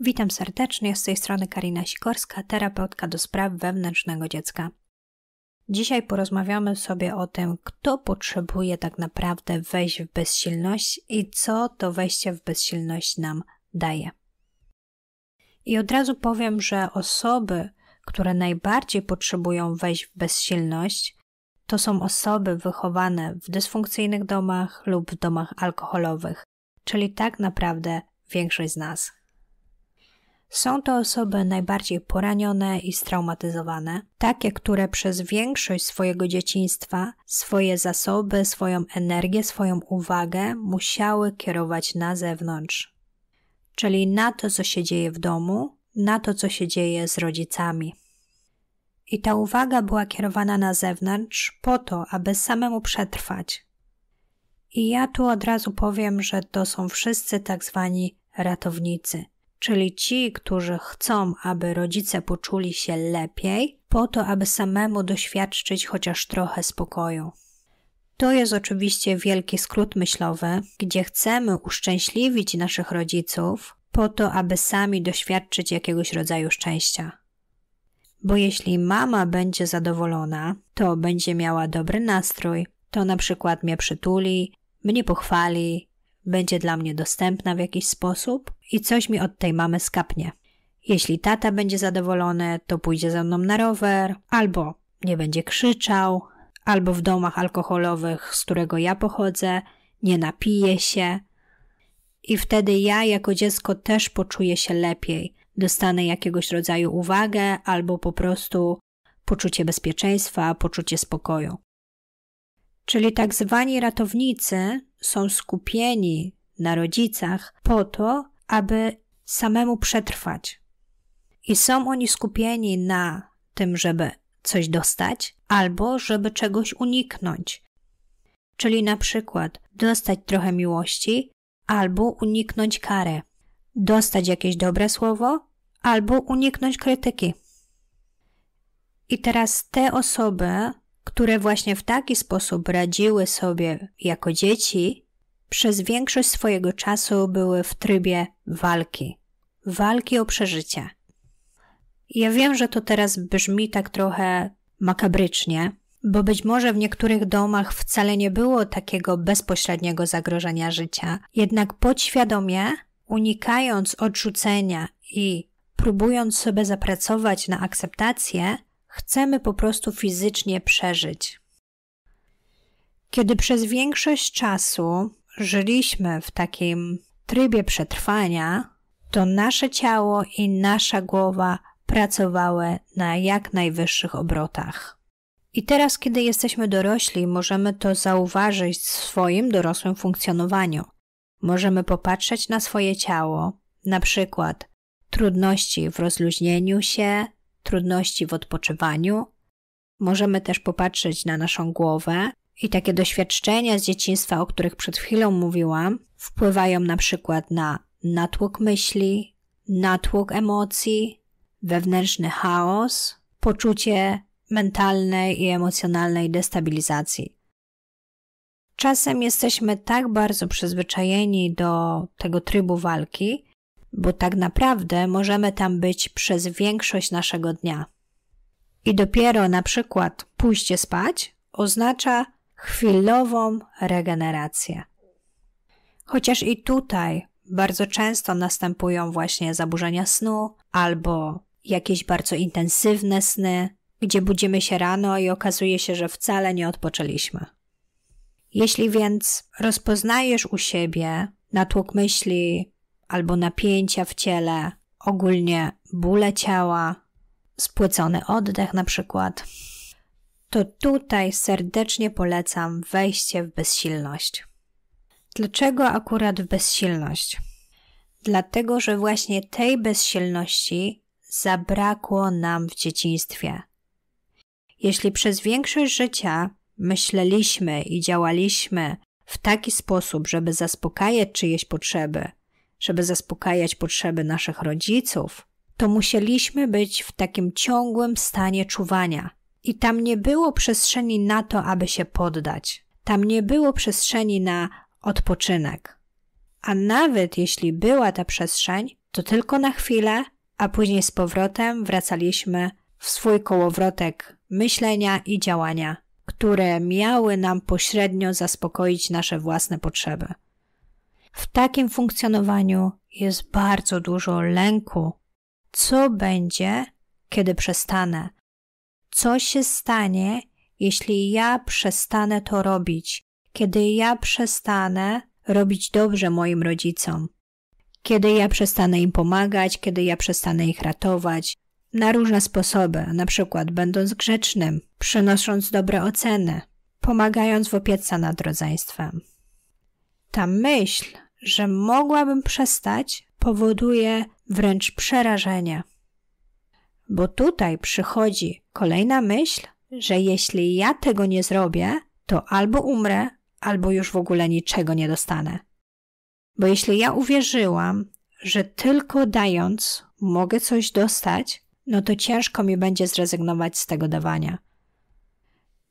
Witam serdecznie, z tej strony Karina Sikorska, terapeutka do spraw wewnętrznego dziecka. Dzisiaj porozmawiamy sobie o tym, kto potrzebuje tak naprawdę wejść w bezsilność i co to wejście w bezsilność nam daje. I od razu powiem, że osoby, które najbardziej potrzebują wejść w bezsilność, to są osoby wychowane w dysfunkcyjnych domach lub w domach alkoholowych, czyli tak naprawdę większość z nas. Są to osoby najbardziej poranione i straumatyzowane, takie, które przez większość swojego dzieciństwa swoje zasoby, swoją energię, swoją uwagę musiały kierować na zewnątrz. Czyli na to, co się dzieje w domu, na to, co się dzieje z rodzicami. I ta uwaga była kierowana na zewnątrz po to, aby samemu przetrwać. I ja tu od razu powiem, że to są wszyscy tak zwani ratownicy – czyli ci, którzy chcą, aby rodzice poczuli się lepiej, po to, aby samemu doświadczyć chociaż trochę spokoju. To jest oczywiście wielki skrót myślowy, gdzie chcemy uszczęśliwić naszych rodziców po to, aby sami doświadczyć jakiegoś rodzaju szczęścia. Bo jeśli mama będzie zadowolona, to będzie miała dobry nastrój, to na przykład mnie przytuli, mnie pochwali, będzie dla mnie dostępna w jakiś sposób i coś mi od tej mamy skapnie. Jeśli tata będzie zadowolony, to pójdzie ze mną na rower, albo nie będzie krzyczał, albo w domach alkoholowych, z którego ja pochodzę, nie napije się. I wtedy ja jako dziecko też poczuję się lepiej, dostanę jakiegoś rodzaju uwagę albo po prostu poczucie bezpieczeństwa, poczucie spokoju. Czyli tak zwani ratownicy są skupieni na rodzicach po to, aby samemu przetrwać. I są oni skupieni na tym, żeby coś dostać, albo żeby czegoś uniknąć. Czyli na przykład dostać trochę miłości, albo uniknąć kary, dostać jakieś dobre słowo, albo uniknąć krytyki. I teraz te osoby, które właśnie w taki sposób radziły sobie jako dzieci, przez większość swojego czasu były w trybie walki walki o przeżycie. Ja wiem, że to teraz brzmi tak trochę makabrycznie, bo być może w niektórych domach wcale nie było takiego bezpośredniego zagrożenia życia, jednak podświadomie, unikając odrzucenia i próbując sobie zapracować na akceptację, chcemy po prostu fizycznie przeżyć. Kiedy przez większość czasu żyliśmy w takim trybie przetrwania, to nasze ciało i nasza głowa pracowały na jak najwyższych obrotach. I teraz, kiedy jesteśmy dorośli, możemy to zauważyć w swoim dorosłym funkcjonowaniu. Możemy popatrzeć na swoje ciało, na przykład trudności w rozluźnieniu się, trudności w odpoczywaniu. Możemy też popatrzeć na naszą głowę, i takie doświadczenia z dzieciństwa, o których przed chwilą mówiłam, wpływają na przykład na natłok myśli, natłok emocji, wewnętrzny chaos, poczucie mentalnej i emocjonalnej destabilizacji. Czasem jesteśmy tak bardzo przyzwyczajeni do tego trybu walki, bo tak naprawdę możemy tam być przez większość naszego dnia. I dopiero na przykład pójście spać oznacza chwilową regenerację. Chociaż i tutaj bardzo często następują właśnie zaburzenia snu albo jakieś bardzo intensywne sny, gdzie budzimy się rano i okazuje się, że wcale nie odpoczęliśmy. Jeśli więc rozpoznajesz u siebie natłok myśli albo napięcia w ciele, ogólnie bóle ciała, spłycony oddech na przykład, to tutaj serdecznie polecam wejście w bezsilność. Dlaczego akurat w bezsilność? Dlatego, że właśnie tej bezsilności zabrakło nam w dzieciństwie. Jeśli przez większość życia myśleliśmy i działaliśmy w taki sposób, żeby zaspokajać czyjeś potrzeby, żeby zaspokajać potrzeby naszych rodziców, to musieliśmy być w takim ciągłym stanie czuwania, i tam nie było przestrzeni na to, aby się poddać. Tam nie było przestrzeni na odpoczynek. A nawet jeśli była ta przestrzeń, to tylko na chwilę, a później z powrotem wracaliśmy w swój kołowrotek myślenia i działania, które miały nam pośrednio zaspokoić nasze własne potrzeby. W takim funkcjonowaniu jest bardzo dużo lęku. Co będzie, kiedy przestanę? co się stanie, jeśli ja przestanę to robić, kiedy ja przestanę robić dobrze moim rodzicom, kiedy ja przestanę im pomagać, kiedy ja przestanę ich ratować, na różne sposoby, na przykład będąc grzecznym, przynosząc dobre oceny, pomagając w opiece nad rodzeństwem. Ta myśl, że mogłabym przestać, powoduje wręcz przerażenie. Bo tutaj przychodzi kolejna myśl, że jeśli ja tego nie zrobię, to albo umrę, albo już w ogóle niczego nie dostanę. Bo jeśli ja uwierzyłam, że tylko dając mogę coś dostać, no to ciężko mi będzie zrezygnować z tego dawania.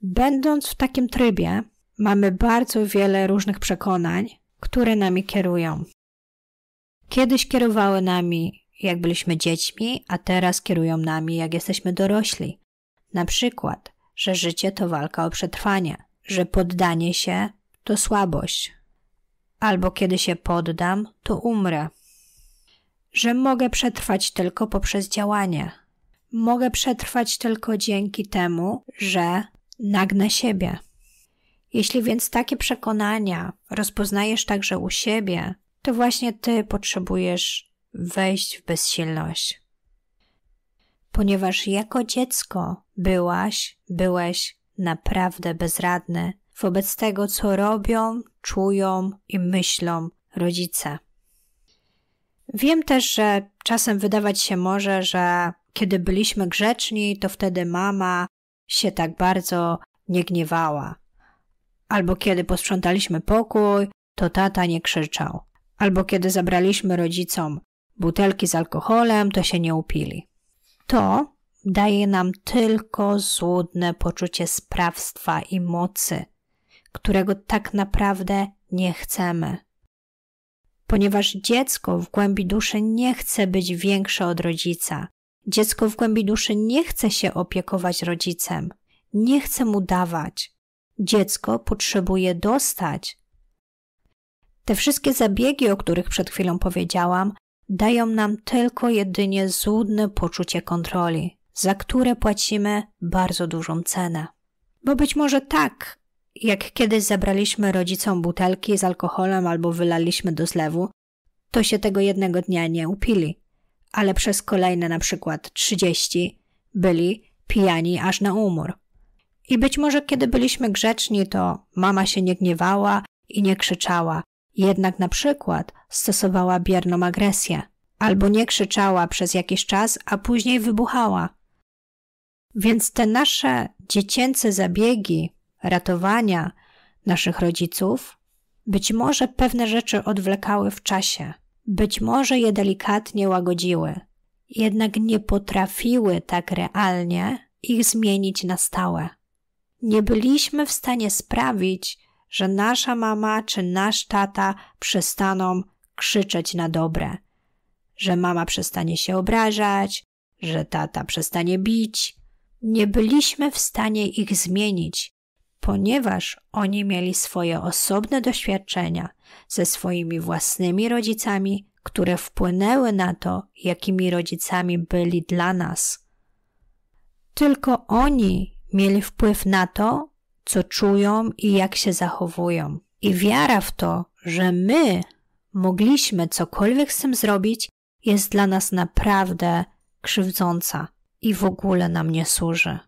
Będąc w takim trybie, mamy bardzo wiele różnych przekonań, które nami kierują. Kiedyś kierowały nami jak byliśmy dziećmi, a teraz kierują nami, jak jesteśmy dorośli. Na przykład, że życie to walka o przetrwanie, że poddanie się to słabość, albo kiedy się poddam, to umrę, że mogę przetrwać tylko poprzez działanie. Mogę przetrwać tylko dzięki temu, że nagnę siebie. Jeśli więc takie przekonania rozpoznajesz także u siebie, to właśnie ty potrzebujesz wejść w bezsilność. Ponieważ jako dziecko byłaś, byłeś naprawdę bezradny wobec tego, co robią, czują i myślą rodzice. Wiem też, że czasem wydawać się może, że kiedy byliśmy grzeczni, to wtedy mama się tak bardzo nie gniewała. Albo kiedy posprzątaliśmy pokój, to tata nie krzyczał. Albo kiedy zabraliśmy rodzicom butelki z alkoholem, to się nie upili. To daje nam tylko złudne poczucie sprawstwa i mocy, którego tak naprawdę nie chcemy. Ponieważ dziecko w głębi duszy nie chce być większe od rodzica, dziecko w głębi duszy nie chce się opiekować rodzicem, nie chce mu dawać. Dziecko potrzebuje dostać. Te wszystkie zabiegi, o których przed chwilą powiedziałam, dają nam tylko jedynie złudne poczucie kontroli, za które płacimy bardzo dużą cenę. Bo być może tak, jak kiedyś zabraliśmy rodzicom butelki z alkoholem albo wylaliśmy do zlewu, to się tego jednego dnia nie upili, ale przez kolejne na przykład 30 byli pijani aż na umór. I być może kiedy byliśmy grzeczni, to mama się nie gniewała i nie krzyczała, jednak na przykład stosowała bierną agresję, albo nie krzyczała przez jakiś czas, a później wybuchała. Więc te nasze dziecięce zabiegi ratowania naszych rodziców być może pewne rzeczy odwlekały w czasie, być może je delikatnie łagodziły, jednak nie potrafiły tak realnie ich zmienić na stałe. Nie byliśmy w stanie sprawić, że nasza mama czy nasz tata przestaną krzyczeć na dobre, że mama przestanie się obrażać, że tata przestanie bić. Nie byliśmy w stanie ich zmienić, ponieważ oni mieli swoje osobne doświadczenia ze swoimi własnymi rodzicami, które wpłynęły na to, jakimi rodzicami byli dla nas. Tylko oni mieli wpływ na to, co czują i jak się zachowują. I wiara w to, że my mogliśmy cokolwiek z tym zrobić, jest dla nas naprawdę krzywdząca i w ogóle nam nie służy.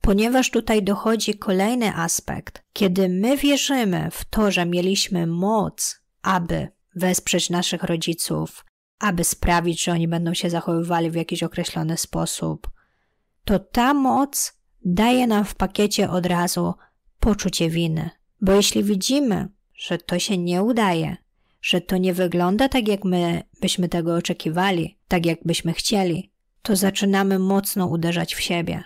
Ponieważ tutaj dochodzi kolejny aspekt, kiedy my wierzymy w to, że mieliśmy moc, aby wesprzeć naszych rodziców, aby sprawić, że oni będą się zachowywali w jakiś określony sposób, to ta moc daje nam w pakiecie od razu poczucie winy. Bo jeśli widzimy, że to się nie udaje, że to nie wygląda tak, jak my byśmy tego oczekiwali, tak jak byśmy chcieli, to zaczynamy mocno uderzać w siebie.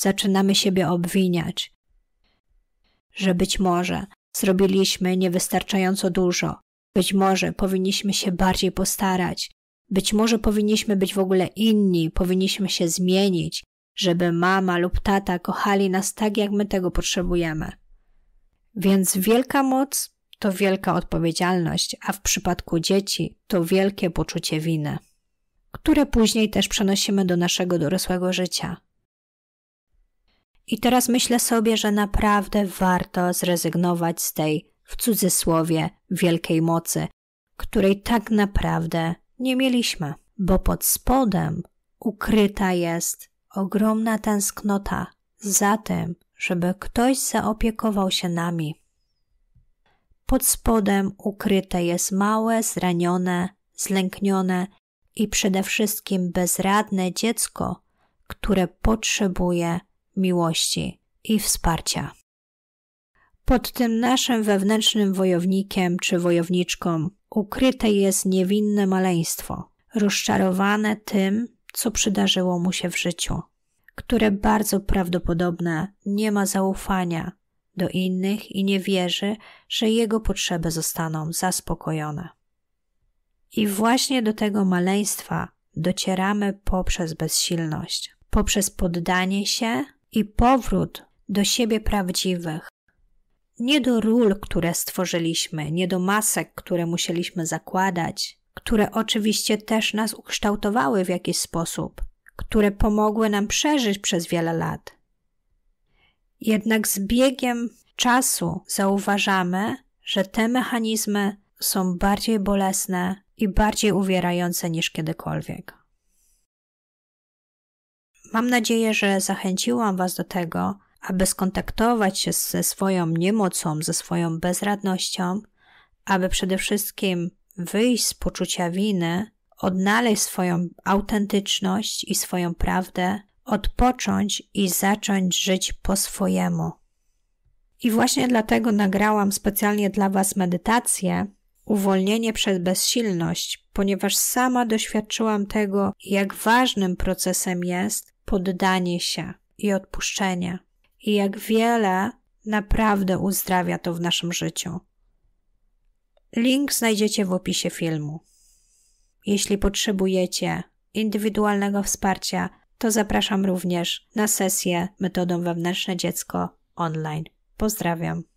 Zaczynamy siebie obwiniać, że być może zrobiliśmy niewystarczająco dużo, być może powinniśmy się bardziej postarać, być może powinniśmy być w ogóle inni, powinniśmy się zmienić, żeby mama lub tata kochali nas tak, jak my tego potrzebujemy. Więc wielka moc to wielka odpowiedzialność, a w przypadku dzieci to wielkie poczucie winy, które później też przenosimy do naszego dorosłego życia. I teraz myślę sobie, że naprawdę warto zrezygnować z tej, w cudzysłowie, wielkiej mocy, której tak naprawdę nie mieliśmy, bo pod spodem ukryta jest ogromna tęsknota za tym, żeby ktoś zaopiekował się nami. Pod spodem ukryte jest małe, zranione, zlęknione i przede wszystkim bezradne dziecko, które potrzebuje miłości i wsparcia. Pod tym naszym wewnętrznym wojownikiem czy wojowniczką ukryte jest niewinne maleństwo, rozczarowane tym, co przydarzyło mu się w życiu, które bardzo prawdopodobne nie ma zaufania do innych i nie wierzy, że jego potrzeby zostaną zaspokojone. I właśnie do tego maleństwa docieramy poprzez bezsilność, poprzez poddanie się i powrót do siebie prawdziwych. Nie do ról, które stworzyliśmy, nie do masek, które musieliśmy zakładać, które oczywiście też nas ukształtowały w jakiś sposób, które pomogły nam przeżyć przez wiele lat. Jednak z biegiem czasu zauważamy, że te mechanizmy są bardziej bolesne i bardziej uwierające niż kiedykolwiek. Mam nadzieję, że zachęciłam Was do tego, aby skontaktować się ze swoją niemocą, ze swoją bezradnością, aby przede wszystkim wyjść z poczucia winy, odnaleźć swoją autentyczność i swoją prawdę, odpocząć i zacząć żyć po swojemu. I właśnie dlatego nagrałam specjalnie dla Was medytację Uwolnienie przez bezsilność, ponieważ sama doświadczyłam tego, jak ważnym procesem jest poddanie się i odpuszczenie, i jak wiele naprawdę uzdrawia to w naszym życiu. Link znajdziecie w opisie filmu. Jeśli potrzebujecie indywidualnego wsparcia, to zapraszam również na sesję metodą wewnętrzne dziecko online. Pozdrawiam.